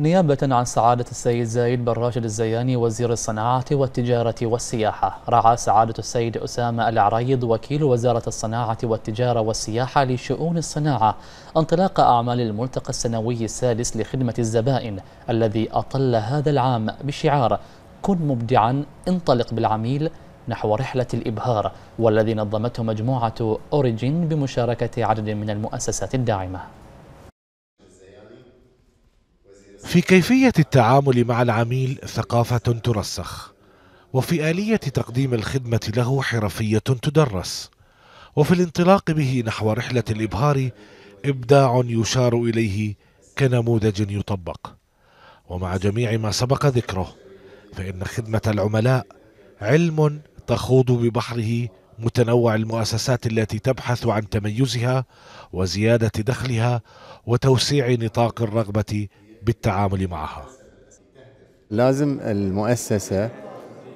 نيابة عن سعادة السيد زايد بن راشد الزياني وزير الصناعة والتجارة والسياحة رعى سعادة السيد أسامة العريض وكيل وزارة الصناعة والتجارة والسياحة لشؤون الصناعة انطلاق أعمال الملتقى السنوي السادس لخدمة الزبائن الذي أطل هذا العام بشعار كن مبدعا انطلق بالعميل نحو رحلة الإبهار والذي نظمته مجموعة أوريجين بمشاركة عدد من المؤسسات الداعمة في كيفية التعامل مع العميل ثقافة ترسخ، وفي آلية تقديم الخدمة له حرفية تدرس، وفي الانطلاق به نحو رحلة الإبهار إبداع يشار إليه كنموذج يطبق. ومع جميع ما سبق ذكره، فإن خدمة العملاء علم تخوض ببحره متنوع المؤسسات التي تبحث عن تميزها وزيادة دخلها وتوسيع نطاق الرغبة بالتعامل معها لازم المؤسسة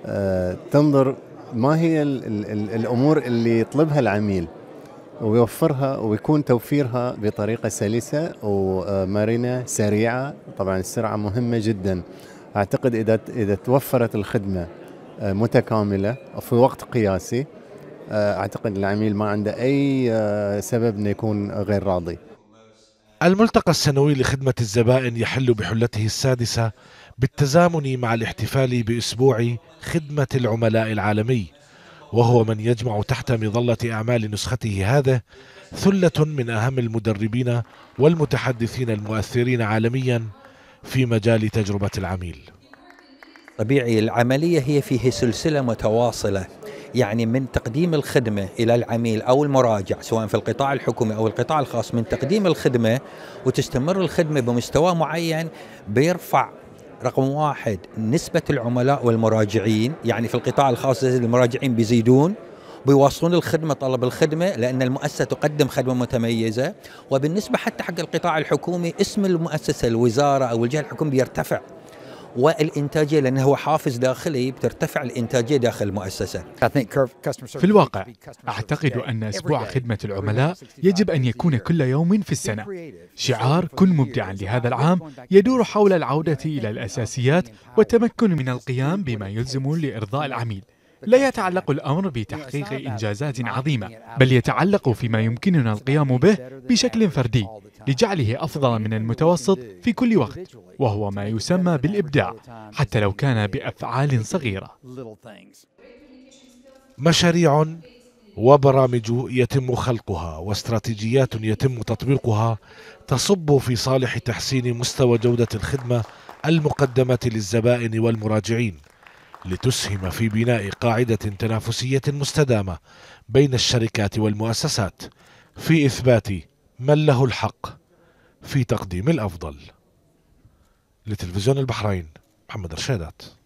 آه، تنظر ما هي الأمور اللي يطلبها العميل ويوفرها ويكون توفيرها بطريقة سلسة ومرنة سريعة طبعا السرعة مهمة جدا أعتقد إذا إذا توفرت الخدمة آه، متكاملة في وقت قياسي آه، أعتقد العميل ما عنده أي سبب إنه يكون غير راضي الملتقى السنوي لخدمة الزبائن يحل بحلته السادسة بالتزامن مع الاحتفال بأسبوع خدمة العملاء العالمي وهو من يجمع تحت مظلة أعمال نسخته هذه ثلة من أهم المدربين والمتحدثين المؤثرين عالميا في مجال تجربة العميل طبيعي العملية هي فيه سلسلة متواصلة يعني من تقديم الخدمة إلى العميل أو المراجع سواء في القطاع الحكومي أو القطاع الخاص من تقديم الخدمة وتستمر الخدمة بمستوى معين بيرفع رقم واحد نسبة العملاء والمراجعين يعني في القطاع الخاص المراجعين بيزيدون بيواصلون الخدمة طلب الخدمة لأن المؤسسة تقدم خدمة متميزة وبالنسبة حتى حق القطاع الحكومي اسم المؤسسة الوزارة أو الجهة الحكومية بيرتفع والإنتاجية لأنه هو حافز داخلي بترتفع الإنتاجية داخل المؤسسة في الواقع أعتقد أن أسبوع خدمة العملاء يجب أن يكون كل يوم في السنة شعار كن مبدعا لهذا العام يدور حول العودة إلى الأساسيات والتمكن من القيام بما يلزم لإرضاء العميل لا يتعلق الامر بتحقيق انجازات عظيمه بل يتعلق فيما يمكننا القيام به بشكل فردي لجعله أفضل من المتوسط في كل وقت وهو ما يسمى بالإبداع حتى لو كان بأفعال صغيرة مشاريع وبرامج يتم خلقها واستراتيجيات يتم تطبيقها تصب في صالح تحسين مستوى جودة الخدمة المقدمة للزبائن والمراجعين لتسهم في بناء قاعدة تنافسية مستدامة بين الشركات والمؤسسات في إثبات من له الحق في تقديم الأفضل لتلفزيون البحرين محمد رشادات